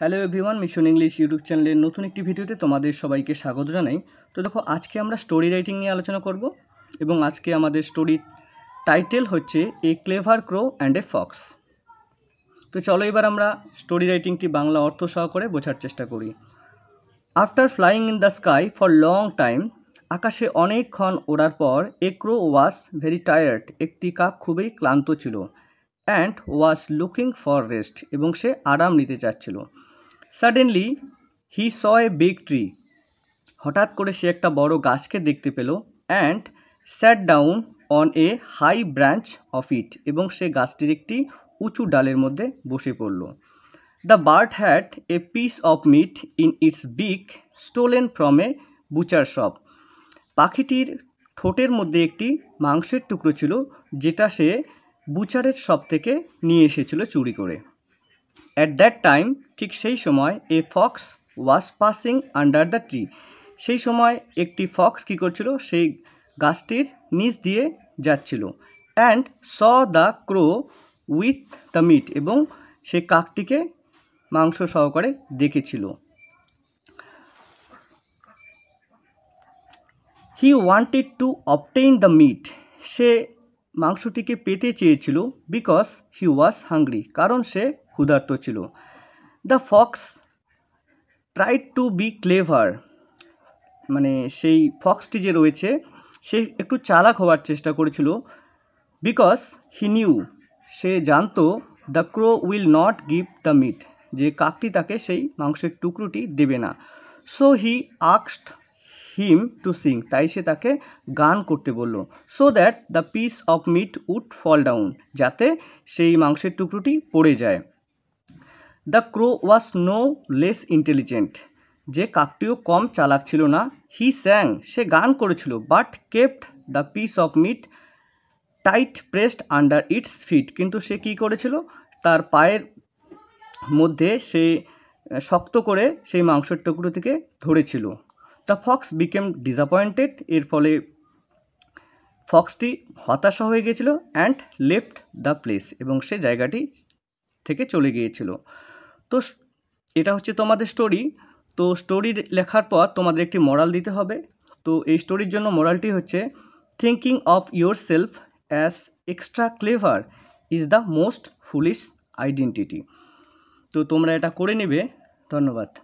hello everyone Mission English YouTube চ্যানেলের নতুন একটি ভিডিওতে তোমাদের সবাইকে স্বাগত জানাই তো দেখো আজকে আমরা স্টোরি রাইটিং নিয়ে আলোচনা করব এবং আজকে আমাদের স্টোরি টাইটেল হচ্ছে a clever crow and a fox তো চলো এবার আমরা স্টোরি রাইটিংটি বাংলা অর্থ সহকারে বোঝার চেষ্টা করি after flying in the sky for long time আকাশে অনেকক্ষণ ওড়ার পর এ ক্রো ওয়াস ভেরি টায়ার্ড একটি কাক খুবই ক্লান্ত ছিল and was looking for rest এবং সে আরাম নিতে চাচ্ছিল suddenly he saw a big tree হঠাৎ করে সে একটা বড় গাছকে দেখতে পেল and sat down on a high branch of it এবং সে গাছটির একটি উঁচু ডালের মধ্যে বসে পড়ল the bird had a piece of meat in its beak stolen from a butcher shop পাখিটির ঠোঁটের মধ্যে একটি মাংসের টুকরো ছিল যেটা সে বুচারের সব থেকে নিয়ে এসেছিল চুরি করে অ্যাট দ্যাট টাইম ঠিক সেই সময় a fox was passing under the tree সেই সময় একটি ফক্স কী করছিল সেই গাছটির নিচ দিয়ে যাচ্ছিল and saw the crow with the meat এবং সে কাকটিকে মাংস সহকারে দেখেছিল he wanted to obtain the meat সে মাংসটিকে পেতে চেয়েছিল বিকজ হি ওয়াজ হাংরি কারণ সে ক্ষুধার্ত ছিল the fox tried to be clever মানে সেই ফক্সটি যে রয়েছে সে একটু চালাক হওয়ার চেষ্টা করেছিল বিকজ হি নিউ সে জানতো the crow will not give the meat যে কাকটি তাকে সেই মাংসের টুকরোটি দেবে না সো হি আক্সড হিম টু সিং তাই সে তাকে গান করতে বলল so that the piece of meat would fall down যাতে সেই মাংসের টুকরোটি পড়ে যায় the crow was no less intelligent যে কাকটিও কম চালাক ছিল না হি স্যাং সে গান করেছিল but kept the piece of meat tight pressed under its feet কিন্তু সে কি করেছিল তার পায়ের মধ্যে সে শক্ত করে সেই মাংসের টুকরো থেকে ধরেছিল দ্য ফক্স বিকেম ডিসঅ্যাপয়েন্টেড এর ফলে ফক্সটি হতাশা হয়ে গিয়েছিল অ্যান্ড লেফট দ্য প্লেস এবং সে জায়গাটি থেকে চলে গিয়েছিল তো এটা হচ্ছে তোমাদের স্টোরি তো স্টোরি লেখার পর তোমাদের একটি মরাল দিতে হবে তো এই স্টোরির জন্য মরালটি হচ্ছে thinking of yourself as extra clever is the most foolish identity তো তোমরা এটা করে নেবে ধন্যবাদ